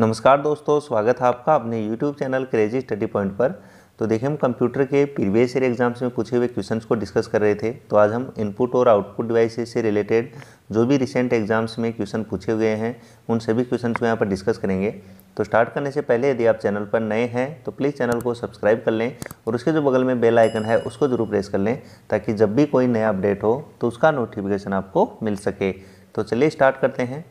नमस्कार दोस्तों स्वागत है आपका अपने YouTube channel crazy study point पर तो देखिए हम कंप्यूटर के प्रीवियस ईयर एग्जाम्स में पूछे हुए क्वेश्चंस को डिस्कस कर रहे थे तो आज हम इनपुट और आउटपुट डिवाइसेस से रिलेटेड जो भी रिसेंट एग्जाम्स में क्वेश्चन पूछे हुए हैं उन सभी क्वेश्चन को यहाँ पर डिस्कस करेंगे तो स्टार्ट करने से पहले यदि आप चैनल पर नए हैं तो प्लीज़ चैनल को सब्सक्राइब कर लें और उसके जो बगल में बेल आइकन है उसको ज़रूर प्रेस कर लें ताकि जब भी कोई नया अपडेट हो तो उसका नोटिफिकेशन आपको मिल सके तो चलिए स्टार्ट करते हैं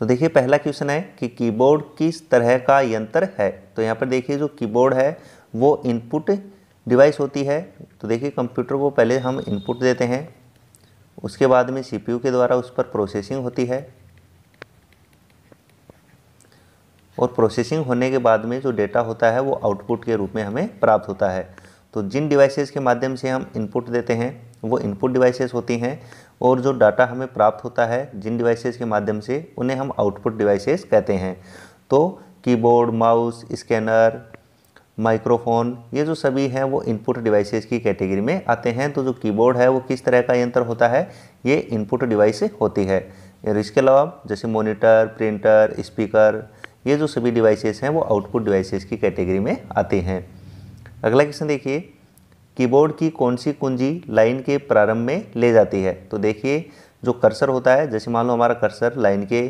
तो देखिए पहला क्वेश्चन है कि कीबोर्ड किस तरह का यंत्र है तो यहाँ पर देखिए जो कीबोर्ड है वो इनपुट डिवाइस होती है तो देखिए कंप्यूटर को पहले हम इनपुट देते हैं उसके बाद में सीपीयू के द्वारा उस पर प्रोसेसिंग होती है और प्रोसेसिंग होने के बाद में जो डेटा होता है वो आउटपुट के रूप में हमें प्राप्त होता है तो जिन डिवाइसेस के माध्यम से हम इनपुट देते हैं वो इनपुट डिवाइसेस होती हैं और जो डाटा हमें प्राप्त होता है जिन डिवाइसेस के माध्यम से उन्हें हम आउटपुट डिवाइसेस कहते हैं तो कीबोर्ड माउस स्कैनर माइक्रोफोन ये जो सभी हैं वो इनपुट डिवाइसेस की कैटेगरी में आते हैं तो जो कीबोर्ड है वो किस तरह का यंत्र होता है ये इनपुट डिवाइस होती है और इसके अलावा जैसे मोनिटर प्रिंटर स्पीकर ये जो सभी डिवाइसेस हैं वो आउटपुट डिवाइसेस की कैटेगरी में आते हैं अगला क्वेश्चन देखिए कीबोर्ड की कौन सी कुंजी लाइन के प्रारंभ में ले जाती है तो देखिए जो कर्सर होता है जैसे मान लो हमारा कर्सर लाइन के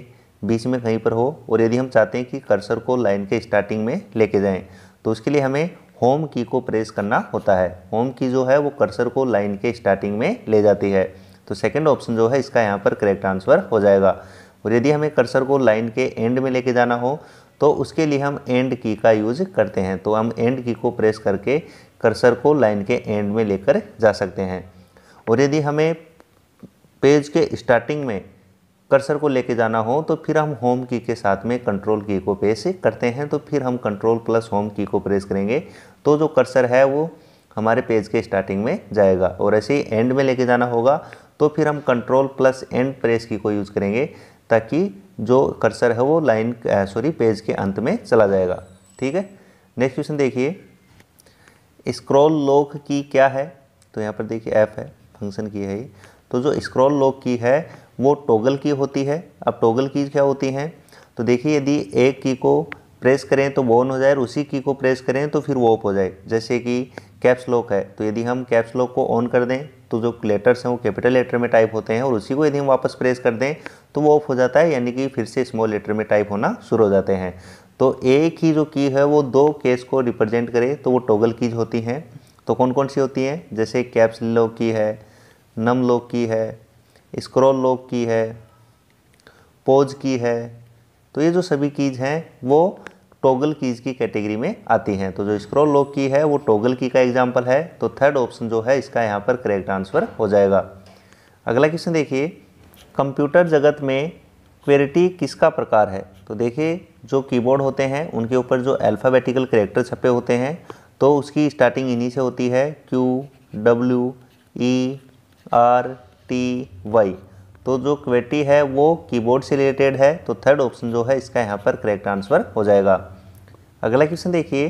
बीच में कहीं पर हो और यदि हम चाहते हैं कि कर्सर को लाइन के स्टार्टिंग में लेके जाएं तो उसके लिए हमें होम की को प्रेस करना होता है होम की जो है वो कर्सर को लाइन के स्टार्टिंग में ले जाती है तो सेकेंड ऑप्शन जो है इसका यहाँ पर करेक्ट आंसर हो जाएगा और यदि हमें कर्सर को लाइन के एंड में लेके जाना हो तो उसके लिए हम एंड की का यूज़ करते हैं तो हम एंड की को प्रेस करके कर्सर को लाइन के एंड में लेकर जा सकते हैं और यदि हमें पेज के स्टार्टिंग में कर्सर को लेके जाना हो तो फिर हम होम की के साथ में कंट्रोल की को प्रेस करते हैं तो फिर हम कंट्रोल प्लस होम की को प्रेस करेंगे तो जो कर्सर है वो हमारे पेज के स्टार्टिंग में जाएगा और ऐसे ही एंड में लेके जाना होगा तो फिर हम कंट्रोल प्लस एंड प्रेस की को यूज़ करेंगे ताकि जो कर्सर है वो लाइन सॉरी पेज के अंत में चला जाएगा ठीक है नेक्स्ट क्वेश्चन देखिए स्क्रॉल लॉक की क्या है तो यहाँ पर देखिए ऐप है फंक्शन की है तो जो स्क्रॉल लॉक की है वो टोगल की होती है अब टोगल की क्या होती हैं तो देखिए यदि एक की को प्रेस करें तो वो ऑन हो जाए और उसी की को प्रेस करें तो फिर वो ऑफ हो जाए जैसे कि कैप्स लॉक है तो यदि हम कैप्स लॉक को ऑन कर दें तो जो लेटर्स हैं वो कैपिटल लेटर में टाइप होते हैं और उसी को यदि हम वापस प्रेस कर दें तो वो ऑफ हो जाता है यानी कि फिर से स्मॉल लेटर में टाइप होना शुरू हो जाते हैं तो एक ही जो की है वो दो केस को रिप्रेजेंट करे तो वो टोगल कीज होती हैं तो कौन कौन सी होती हैं जैसे कैप्स लॉक की है नम लॉक की है स्क्रॉल लॉक की है पोज की है तो ये जो सभी कीज हैं वो टोगल कीज की कैटेगरी में आती हैं तो जो स्क्रॉल लॉक की है वो टोगल की का एग्जाम्पल है तो थर्ड ऑप्शन जो है इसका यहाँ पर करेक्ट आंसर हो जाएगा अगला क्वेश्चन देखिए कंप्यूटर जगत में क्वेरिटी किसका प्रकार है तो देखिए जो कीबोर्ड होते हैं उनके ऊपर जो अल्फ़ाबेटिकल करेक्टर छपे होते हैं तो उसकी स्टार्टिंग इन्हीं से होती है Q W E R T Y तो जो क्वेटी है वो कीबोर्ड से रिलेटेड है तो थर्ड ऑप्शन जो है इसका यहाँ पर करेक्ट आंसर हो जाएगा अगला क्वेश्चन देखिए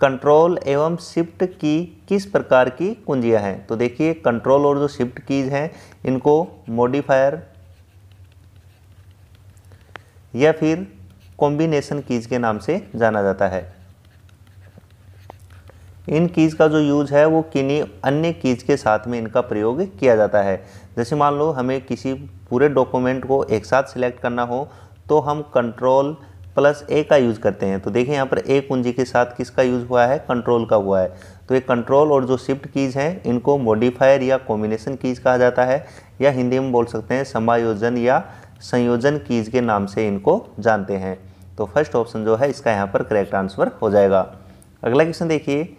कंट्रोल एवं शिफ्ट की किस प्रकार की कुंजियाँ हैं तो देखिए कंट्रोल और जो शिफ्ट कीज हैं इनको मॉडिफायर या फिर कॉम्बिनेशन कीज के नाम से जाना जाता है इन कीज़ का जो यूज़ है वो किन्हीं अन्य कीज़ के साथ में इनका प्रयोग किया जाता है जैसे मान लो हमें किसी पूरे डॉक्यूमेंट को एक साथ सिलेक्ट करना हो तो हम कंट्रोल प्लस ए का यूज़ करते हैं तो देखें यहाँ पर ए कुंजी के साथ किसका यूज़ हुआ है कंट्रोल का हुआ है तो ये कंट्रोल और जो शिफ्ट कीज़ हैं इनको मॉडिफायर या कॉम्बिनेशन कीज़ कहा जाता है या हिंदी में बोल सकते हैं समायोजन या संयोजन कीज़ के नाम से इनको जानते हैं तो फर्स्ट ऑप्शन जो है इसका यहाँ पर करेक्ट आंसर हो जाएगा अगला क्वेश्चन देखिए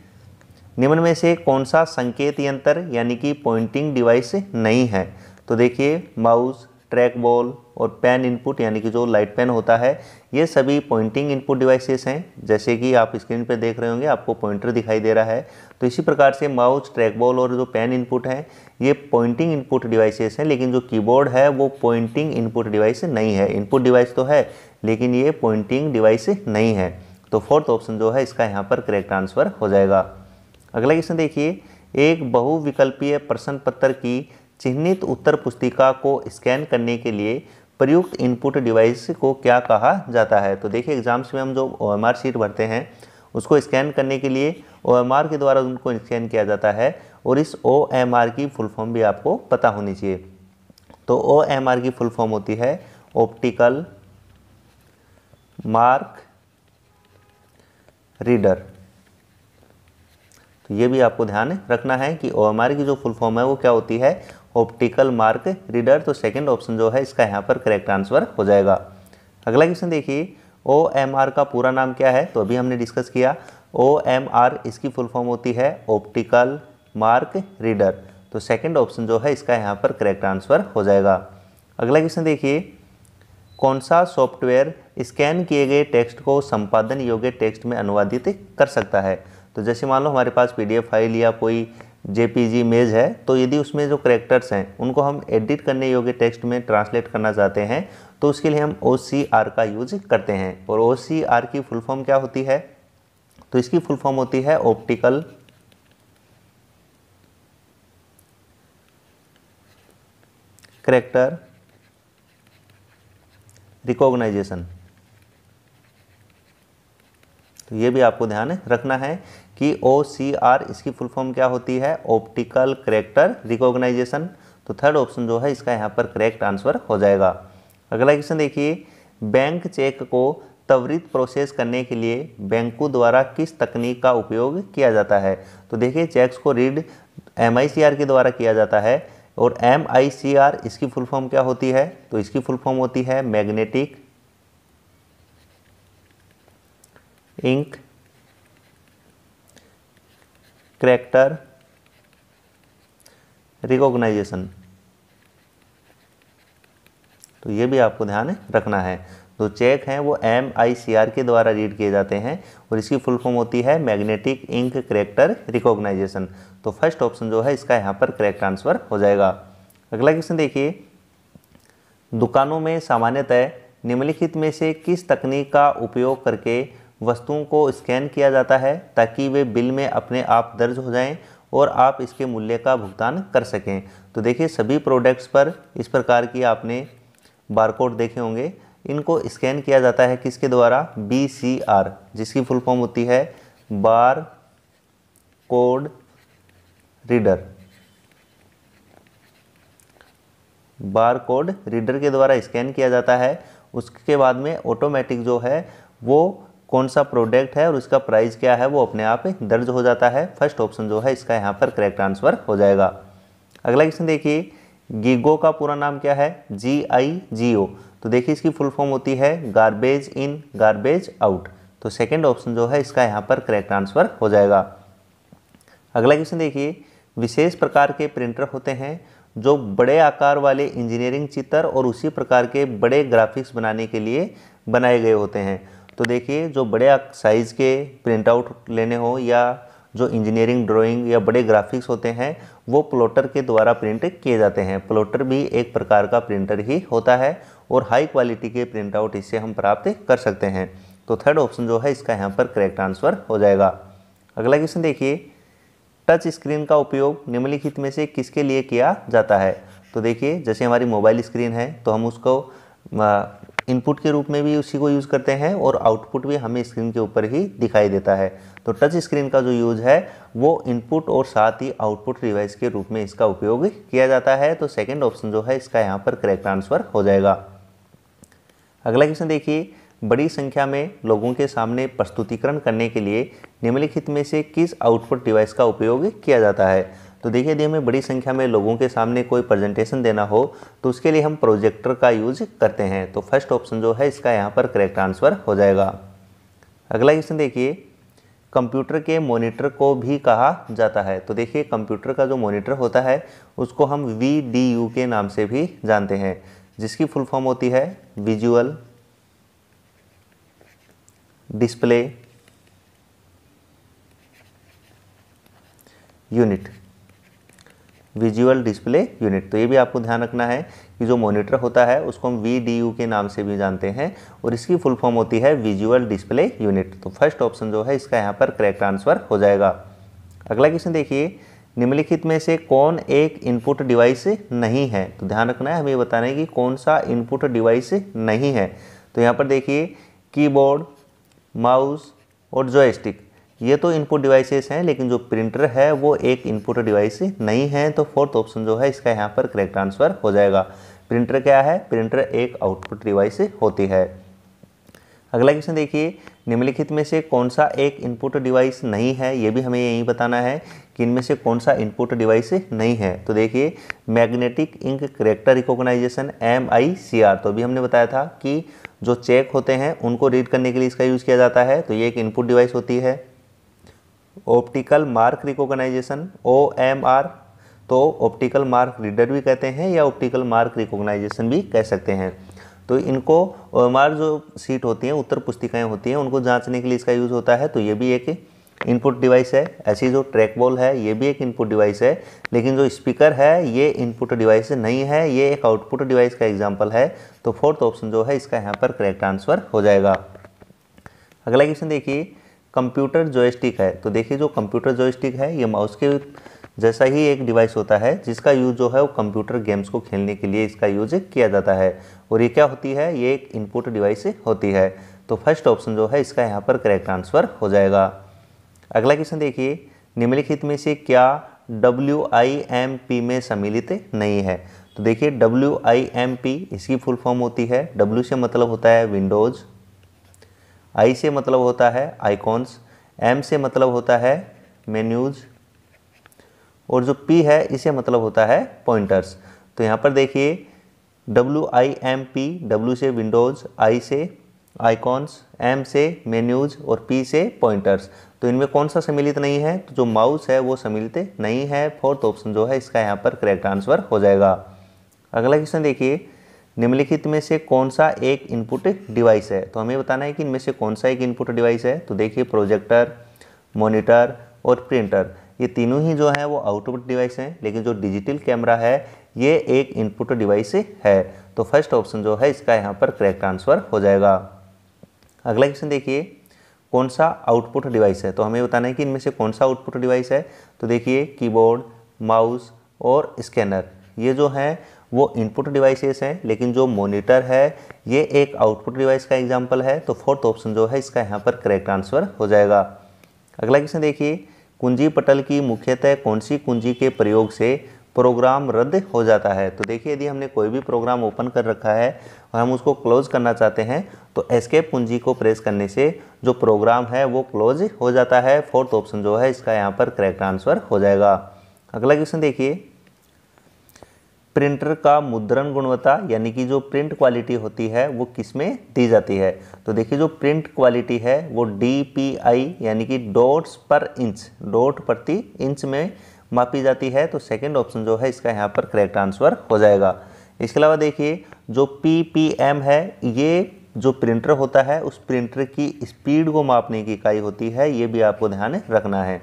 निम्न में से कौन सा संकेत यंत्र यानी कि पॉइंटिंग डिवाइस नहीं है तो देखिए माउस ट्रैक बॉल और पेन इनपुट यानी कि जो लाइट पेन होता है ये सभी पॉइंटिंग इनपुट डिवाइसेस हैं जैसे कि आप स्क्रीन पर देख रहे होंगे आपको पॉइंटर दिखाई दे रहा है तो इसी प्रकार से माउस ट्रैकबॉल और जो पेन इनपुट है ये पॉइंटिंग इनपुट डिवाइसेस हैं लेकिन जो कीबोर्ड है वो पॉइंटिंग इनपुट डिवाइस नहीं है इनपुट डिवाइस तो है लेकिन ये पॉइंटिंग डिवाइस नहीं है तो फोर्थ ऑप्शन जो है इसका यहाँ पर करेक्ट आंसर हो जाएगा अगला क्वेश्चन देखिए एक बहुविकल्पीय प्रश्न पत्र की चिन्हित उत्तर पुस्तिका को स्कैन करने के लिए प्रयुक्त इनपुट डिवाइस को क्या कहा जाता है तो देखिए एग्ज़ाम्स में हम जो ओ शीट भरते हैं उसको स्कैन करने के लिए ओ के द्वारा उनको स्कैन किया जाता है और इस ओ की फुल फॉर्म भी आपको पता होनी चाहिए तो ओ की फुल फॉर्म होती है ऑप्टिकल मार्क रीडर तो ये भी आपको ध्यान रखना है कि ओ की जो फुल फॉर्म है वो क्या होती है ऑप्टिकल मार्क रीडर तो सेकेंड ऑप्शन जो है इसका यहाँ पर करेक्ट आंसर हो जाएगा अगला क्वेश्चन देखिए ओ एम आर का पूरा नाम क्या है तो अभी हमने डिस्कस किया ओ एम आर इसकी फुल फॉर्म होती है ऑप्टिकल मार्क रीडर तो सेकेंड ऑप्शन जो है इसका यहाँ पर करेक्ट आंसर हो जाएगा अगला क्वेश्चन देखिए कौन सा सॉफ्टवेयर स्कैन किए गए टेक्स्ट को संपादन योग्य टेक्स्ट में अनुवादित कर सकता है तो जैसे मान लो हमारे पास पीडीएफ फाइल या कोई जे मेज है तो यदि उसमें जो करेक्टर्स हैं उनको हम एडिट करने योग्य टेक्स्ट में ट्रांसलेट करना चाहते हैं तो उसके लिए हम ओ का यूज करते हैं और ओ की फुल फॉर्म क्या होती है तो इसकी फुल फॉर्म होती है ऑप्टिकल करेक्टर रिकॉग्नाइजेशन तो ये भी आपको ध्यान रखना है कि ओ सी आर इसकी फुल फॉर्म क्या होती है ऑप्टिकल करेक्टर रिकॉग्नाइजेशन तो थर्ड ऑप्शन जो है इसका यहाँ पर करेक्ट आंसर हो जाएगा अगला क्वेश्चन देखिए बैंक चेक को त्वरित प्रोसेस करने के लिए बैंकों द्वारा किस तकनीक का उपयोग किया जाता है तो देखिए चेक्स को रीड एम के द्वारा किया जाता है और एम इसकी फुल फॉर्म क्या होती है तो इसकी फुल फॉर्म होती है मैग्नेटिक इंक करेक्टर रिकॉग्नाइजेशन तो ये भी आपको ध्यान रखना है जो चेक हैं वो एम आई सी आर के द्वारा रीड किए जाते हैं और इसकी फुल फॉर्म होती है मैग्नेटिक इंक करेक्टर रिकॉग्नाइजेशन तो फर्स्ट ऑप्शन जो है इसका यहाँ पर करेक्ट आंसर हो जाएगा अगला क्वेश्चन देखिए दुकानों में सामान्यतः निम्नलिखित में से किस तकनीक का उपयोग करके वस्तुओं को स्कैन किया जाता है ताकि वे बिल में अपने आप दर्ज हो जाएं और आप इसके मूल्य का भुगतान कर सकें तो देखिए सभी प्रोडक्ट्स पर इस प्रकार की आपने बारकोड देखे होंगे इनको स्कैन किया जाता है किसके द्वारा बी सी आर जिसकी फुल फॉर्म होती है bar code reader bar code reader के द्वारा स्कैन किया जाता है उसके बाद में ऑटोमेटिक जो है वो कौन सा प्रोडक्ट है और उसका प्राइस क्या है वो अपने आप दर्ज हो जाता है फर्स्ट ऑप्शन जो है इसका यहाँ पर करेक्ट आंसर हो जाएगा अगला क्वेश्चन देखिए गीगो का पूरा नाम क्या है जी आई जी ओ तो देखिए इसकी फुल फॉर्म होती है गार्बेज इन गार्बेज आउट तो सेकेंड ऑप्शन जो है इसका यहाँ पर करेक्ट आंसर हो जाएगा अगला क्वेश्चन देखिए विशेष प्रकार के प्रिंटर होते हैं जो बड़े आकार वाले इंजीनियरिंग चित्र और उसी प्रकार के बड़े ग्राफिक्स बनाने के लिए बनाए गए होते हैं तो देखिए जो बड़े साइज़ के प्रिंट आउट लेने हो या जो इंजीनियरिंग ड्राइंग या बड़े ग्राफिक्स होते हैं वो प्लॉटर के द्वारा प्रिंट किए जाते हैं प्लॉटर भी एक प्रकार का प्रिंटर ही होता है और हाई क्वालिटी के प्रिंट आउट इससे हम प्राप्त कर सकते हैं तो थर्ड ऑप्शन जो है इसका यहाँ पर करेक्ट आंसर हो जाएगा अगला क्वेश्चन देखिए टच स्क्रीन का उपयोग निम्नलिखित में से किसके लिए किया जाता है तो देखिए जैसे हमारी मोबाइल स्क्रीन है तो हम उसको इनपुट के रूप में भी उसी को यूज़ करते हैं और आउटपुट भी हमें स्क्रीन के ऊपर ही दिखाई देता है तो टच स्क्रीन का जो यूज़ है वो इनपुट और साथ ही आउटपुट डिवाइस के रूप में इसका उपयोग किया जाता है तो सेकेंड ऑप्शन जो है इसका यहाँ पर करेक्ट आंसर हो जाएगा अगला क्वेश्चन देखिए बड़ी संख्या में लोगों के सामने प्रस्तुतिकरण करने के लिए निम्नलिखित में से किस आउटपुट डिवाइस का उपयोग किया जाता है तो देखिए यदि हमें बड़ी संख्या में लोगों के सामने कोई प्रेजेंटेशन देना हो तो उसके लिए हम प्रोजेक्टर का यूज करते हैं तो फर्स्ट ऑप्शन जो है इसका यहाँ पर करेक्ट आंसर हो जाएगा अगला क्वेश्चन देखिए कंप्यूटर के मॉनिटर को भी कहा जाता है तो देखिए कंप्यूटर का जो मॉनिटर होता है उसको हम वी के नाम से भी जानते हैं जिसकी फुल फॉर्म होती है visual display unit visual display unit तो ये भी आपको ध्यान रखना है कि जो मॉनिटर होता है उसको हम वी के नाम से भी जानते हैं और इसकी फुल फॉर्म होती है विजुअल डिस्प्ले यूनिट तो फर्स्ट ऑप्शन जो है इसका यहाँ पर करेक्ट आंसर हो जाएगा अगला क्वेश्चन देखिए निम्नलिखित में से कौन एक इनपुट डिवाइस नहीं है तो ध्यान रखना है हमें बताना है कि कौन सा इनपुट डिवाइस नहीं है तो यहाँ पर देखिए कीबोर्ड माउस और जॉयस्टिक ये तो इनपुट डिवाइसेस हैं लेकिन जो प्रिंटर है वो एक इनपुट डिवाइस नहीं है तो फोर्थ ऑप्शन जो है इसका यहाँ पर करेक्ट आंसर हो जाएगा प्रिंटर क्या है प्रिंटर एक आउटपुट डिवाइस होती है अगला क्वेश्चन देखिए निम्नलिखित में से कौन सा एक इनपुट डिवाइस नहीं है ये भी हमें यही बताना है कि इनमें से कौन सा इनपुट डिवाइस नहीं है तो देखिए magnetic ink character recognization M I C R तो भी हमने बताया था कि जो चेक होते हैं उनको रीड करने के लिए इसका यूज़ किया जाता है तो ये एक इनपुट डिवाइस होती है optical mark recognization O M R तो ऑप्टिकल मार्क रीडर भी कहते हैं या ऑप्टिकल मार्क रिकॉग्नाइजेशन भी कह सकते हैं तो इनको एम जो सीट होती हैं उत्तर पुस्तिकाएँ होती हैं उनको जांचने के लिए इसका यूज़ होता है तो ये भी एक इनपुट डिवाइस है ऐसी जो ट्रैक बॉल है ये भी एक इनपुट डिवाइस है लेकिन जो स्पीकर है ये इनपुट डिवाइस नहीं है ये एक आउटपुट डिवाइस का एग्जाम्पल है तो फोर्थ ऑप्शन जो है इसका यहाँ पर करेक्ट आंसर हो जाएगा अगला क्वेश्चन देखिए कंप्यूटर जॉयस्टिक है तो देखिए जो कंप्यूटर जॉयस्टिक है ये माउस के जैसा ही एक डिवाइस होता है जिसका यूज़ जो है वो कंप्यूटर गेम्स को खेलने के लिए इसका यूज किया जाता है और ये क्या होती है ये एक इनपुट डिवाइस होती है तो फर्स्ट ऑप्शन जो है इसका यहाँ पर करेक्ट आंसर हो जाएगा अगला क्वेश्चन देखिए निम्नलिखित में से क्या डब्ल्यू आई एम पी में सम्मिलित नहीं है तो देखिए डब्ल्यू आई एम पी इसकी फुल फॉर्म होती है डब्ल्यू से मतलब होता है विंडोज़ आई से मतलब होता है आइकॉन्स एम से मतलब होता है मेन्यूज़ और जो पी है इसे मतलब होता है पॉइंटर्स तो यहाँ पर देखिए W I M P W से विंडोज़ आई से आइकॉन्स एम से मेन्यूज़ और पी से पॉइंटर्स तो इनमें कौन सा सम्मिलित नहीं है तो जो माउस है वो सम्मिलित नहीं है फोर्थ ऑप्शन जो है इसका यहाँ पर करेक्ट आंसर हो जाएगा अगला क्वेश्चन देखिए निम्नलिखित में से कौन सा एक इनपुट डिवाइस है तो हमें बताना है कि इनमें से कौन सा एक इनपुट डिवाइस है तो देखिए प्रोजेक्टर मोनिटर और प्रिंटर ये तीनों ही जो है वो आउटपुट डिवाइस हैं लेकिन जो डिजिटल कैमरा है ये एक इनपुट डिवाइस है तो फर्स्ट ऑप्शन जो है इसका यहाँ पर करेक्ट आंसर हो जाएगा अगला क्वेश्चन देखिए कौन सा आउटपुट डिवाइस है तो हमें बताना है कि इनमें से कौन सा आउटपुट डिवाइस है तो देखिए कीबोर्ड माउस और स्कैनर ये जो है वो इनपुट डिवाइसेस हैं लेकिन जो मोनिटर है ये एक आउटपुट डिवाइस का एग्जाम्पल है तो फोर्थ ऑप्शन जो है इसका यहाँ पर करेक्ट आंसर हो जाएगा अगला क्वेश्चन देखिए कुंजी पटल की मुख्यतः कौन सी कुंजी के प्रयोग से प्रोग्राम रद्द हो जाता है तो देखिए यदि हमने कोई भी प्रोग्राम ओपन कर रखा है और हम उसको क्लोज करना चाहते हैं तो एस्केप कुंजी को प्रेस करने से जो प्रोग्राम है वो क्लोज हो जाता है फोर्थ ऑप्शन जो है इसका यहाँ पर करेक्ट आंसर हो जाएगा अगला क्वेश्चन देखिए प्रिंटर का मुद्रण गुणवत्ता यानी कि जो प्रिंट क्वालिटी होती है वो किस में दी जाती है तो देखिए जो प्रिंट क्वालिटी है वो डी पी आई यानी कि डॉट्स पर इंच डॉट प्रति इंच में मापी जाती है तो सेकंड ऑप्शन जो है इसका यहाँ पर करेक्ट आंसर हो जाएगा इसके अलावा देखिए जो पी पी एम है ये जो प्रिंटर होता है उस प्रिंटर की स्पीड को मापने की इकाई होती है ये भी आपको ध्यान रखना है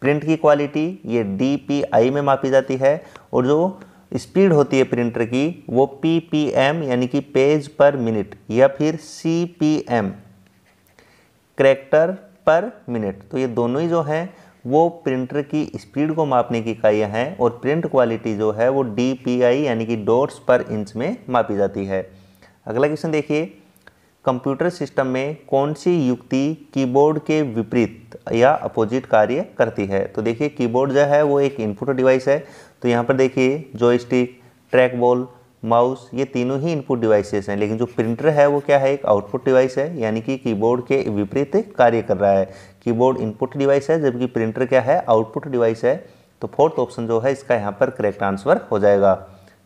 प्रिंट की क्वालिटी ये डी पी आई में मापी जाती है और जो स्पीड होती है प्रिंटर की वो पी पी एम यानी कि पेज पर मिनट या फिर C P M character per minute तो ये दोनों ही जो हैं वो प्रिंटर की स्पीड को मापने की इकाइयाँ हैं और प्रिंट क्वालिटी जो है वो डी पी आई यानी कि डॉट्स पर इंच में मापी जाती है अगला क्वेश्चन देखिए कंप्यूटर सिस्टम में कौन सी युक्ति कीबोर्ड के विपरीत या अपोजिट कार्य करती है तो देखिए कीबोर्ड जो है वो एक इनपुट डिवाइस है तो यहाँ पर देखिए जॉयस्टिक ट्रैक बॉल माउस ये तीनों ही इनपुट डिवाइसेस हैं लेकिन जो प्रिंटर है वो क्या है एक आउटपुट डिवाइस है यानी कि कीबोर्ड के विपरीत कार्य कर रहा है कीबोर्ड इनपुट डिवाइस है जबकि प्रिंटर क्या है आउटपुट डिवाइस है तो फोर्थ ऑप्शन जो है इसका यहाँ पर करेक्ट आंसर हो जाएगा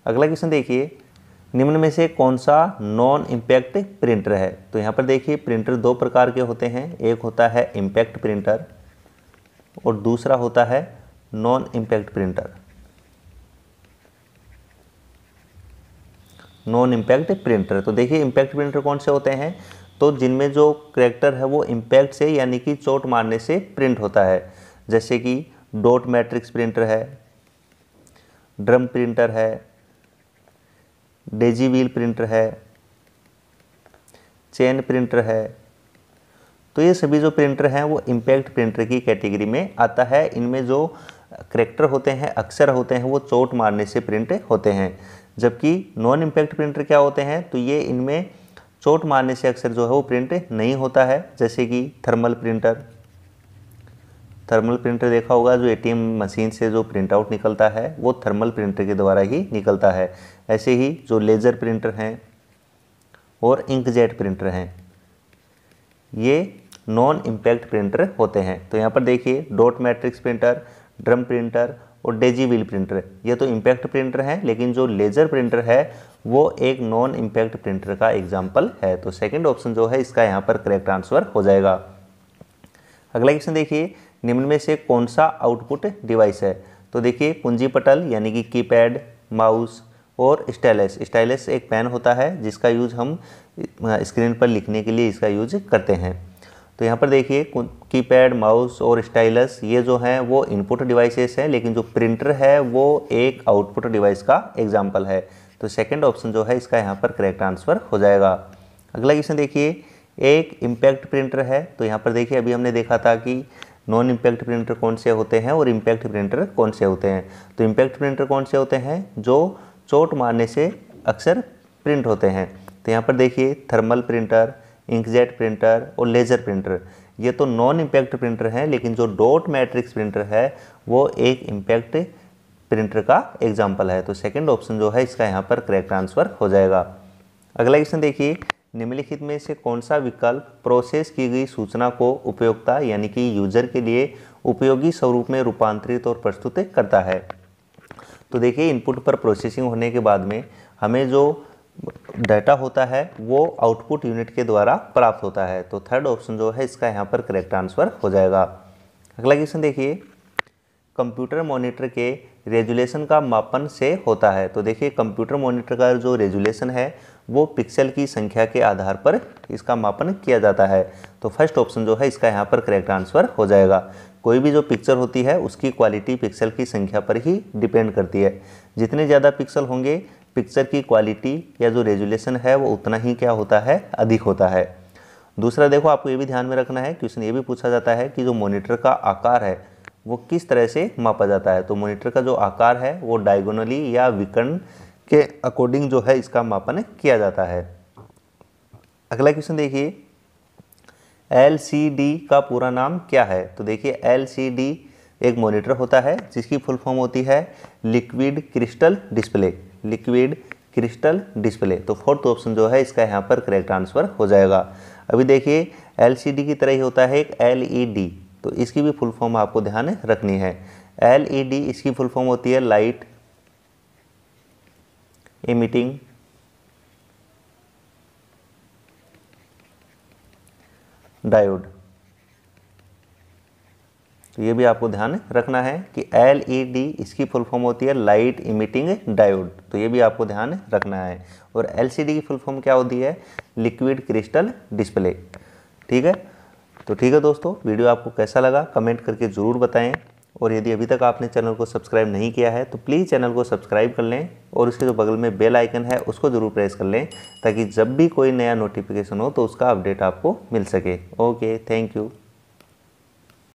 अगला क्वेश्चन देखिए निम्न में से कौन सा नॉन इम्पैक्ट प्रिंटर है तो यहाँ पर देखिए प्रिंटर दो प्रकार के होते हैं एक होता है इम्पैक्ट प्रिंटर और दूसरा होता है non impact printer non impact printer तो देखिए इम्पैक्ट प्रिंटर कौन से होते हैं तो जिनमें जो करेक्टर है वो इम्पैक्ट से यानी कि चोट मारने से प्रिंट होता है जैसे कि डॉट मैट्रिक्स प्रिंटर है ड्रम प्रिंटर है डेजी व्हील प्रिंटर है चेन प्रिंटर है तो ये सभी जो प्रिंटर हैं वो इम्पैक्ट प्रिंटर की कैटेगरी में आता है इनमें जो करेक्टर होते हैं अक्सर होते हैं वो चोट मारने से प्रिंट होते हैं जबकि नॉन इम्पैक्ट प्रिंटर क्या होते हैं तो ये इनमें चोट मारने से अक्सर जो है वो प्रिंट नहीं होता है जैसे कि थर्मल प्रिंटर थर्मल प्रिंटर देखा होगा जो एटीएम मशीन से जो प्रिंट आउट निकलता है वो थर्मल प्रिंटर के द्वारा ही निकलता है ऐसे ही जो लेज़र प्रिंटर हैं और इंकजेट प्रिंटर हैं ये नॉन इम्पैक्ट प्रिंटर होते हैं तो यहाँ पर देखिए dot matrix printer drum printer और डेजी व्हील प्रिंटर ये तो इम्पैक्ट प्रिंटर है लेकिन जो लेजर प्रिंटर है वो एक नॉन इम्पैक्ट प्रिंटर का एग्जाम्पल है तो सेकेंड ऑप्शन जो है इसका यहाँ पर करेक्ट आंसर हो जाएगा अगला क्वेश्चन देखिए निम्न में से कौन सा आउटपुट डिवाइस है तो देखिए कुंजी पटल यानी कि कीपैड माउस और स्टाइलस स्टाइलस एक पेन होता है जिसका यूज हम स्क्रीन पर लिखने के लिए इसका यूज करते हैं तो यहाँ पर देखिए कीपैड माउस और स्टाइलस ये जो हैं वो इनपुट डिवाइसेस हैं लेकिन जो प्रिंटर है वो एक आउटपुट डिवाइस का एग्जाम्पल है तो सेकेंड ऑप्शन जो है इसका यहाँ पर करेक्ट आंसर हो जाएगा अगला क्वेश्चन देखिए एक इम्पैक्ट प्रिंटर है तो यहाँ पर देखिए अभी हमने देखा था कि नॉन इम्पैक्ट प्रिंटर कौन से होते हैं और इम्पैक्ट प्रिंटर कौन से होते हैं तो इम्पैक्ट प्रिंटर कौन से होते हैं जो चोट मारने से अक्सर प्रिंट होते हैं तो यहाँ पर देखिए थर्मल प्रिंटर इंकजेट प्रिंटर और लेज़र प्रिंटर ये तो नॉन इम्पैक्ट प्रिंटर हैं लेकिन जो डॉट मैट्रिक्स प्रिंटर है वो एक इम्पैक्ट प्रिंटर का एग्जाम्पल है तो सेकेंड ऑप्शन जो है इसका यहाँ पर करेक्ट आंसर हो जाएगा अगला क्वेश्चन देखिए निम्नलिखित में से कौन सा विकल्प प्रोसेस की गई सूचना को उपयोगता यानी कि यूजर के लिए उपयोगी स्वरूप में रूपांतरित और प्रस्तुत करता है तो देखिए इनपुट पर प्रोसेसिंग होने के बाद में हमें जो डाटा होता है वो आउटपुट यूनिट के द्वारा प्राप्त होता है तो थर्ड ऑप्शन जो है इसका यहाँ पर करेक्ट आंसर हो जाएगा अगला क्वेश्चन देखिए कंप्यूटर मॉनिटर के रेजुलेशन का मापन से होता है तो देखिए कंप्यूटर मॉनिटर का जो रेजुलेशन है वो पिक्सल की संख्या के आधार पर इसका मापन किया जाता है तो फर्स्ट ऑप्शन जो है इसका यहाँ पर करेक्ट आंसर हो जाएगा कोई भी जो पिक्चर होती है उसकी क्वालिटी पिक्सल की संख्या पर ही डिपेंड करती है जितने ज़्यादा पिक्सल होंगे पिक्चर की क्वालिटी या जो रेजुलेशन है वो उतना ही क्या होता है अधिक होता है दूसरा देखो आपको ये भी ध्यान में रखना है क्वेश्चन ये भी पूछा जाता है कि जो मोनिटर का आकार है वो किस तरह से मापा जाता है तो मोनिटर का जो आकार है वो डायगोनली या विकर्ण के अकॉर्डिंग जो है इसका मापन किया जाता है अगला क्वेश्चन देखिए एल का पूरा नाम क्या है तो देखिए एल एक मॉनिटर होता है जिसकी फुल फॉर्म होती है liquid crystal display liquid crystal display तो फोर्थ ऑप्शन जो है इसका यहाँ पर करेक्ट आंसर हो जाएगा अभी देखिए एलसीडी की तरह ही होता है एक एलईडी e तो इसकी भी फुल फॉर्म आपको ध्यान रखनी है एलईडी e इसकी फुल फॉर्म होती है लाइट इमिटिंग डायोड तो ये भी आपको ध्यान रखना है कि एल ई डी इसकी फुल फॉर्म होती है लाइट इमिटिंग डायोड तो ये भी आपको ध्यान रखना है और एल सी डी की फुल फॉर्म क्या होती है लिक्विड क्रिस्टल डिस्प्ले ठीक है तो ठीक है दोस्तों वीडियो आपको कैसा लगा कमेंट करके ज़रूर बताएं और यदि अभी तक आपने चैनल को सब्सक्राइब नहीं किया है तो प्लीज़ चैनल को सब्सक्राइब कर लें और उसके जो बगल में बेल आइकन है उसको ज़रूर प्रेस कर लें ताकि जब भी कोई नया नोटिफिकेशन हो तो उसका अपडेट आपको मिल सके ओके थैंक यू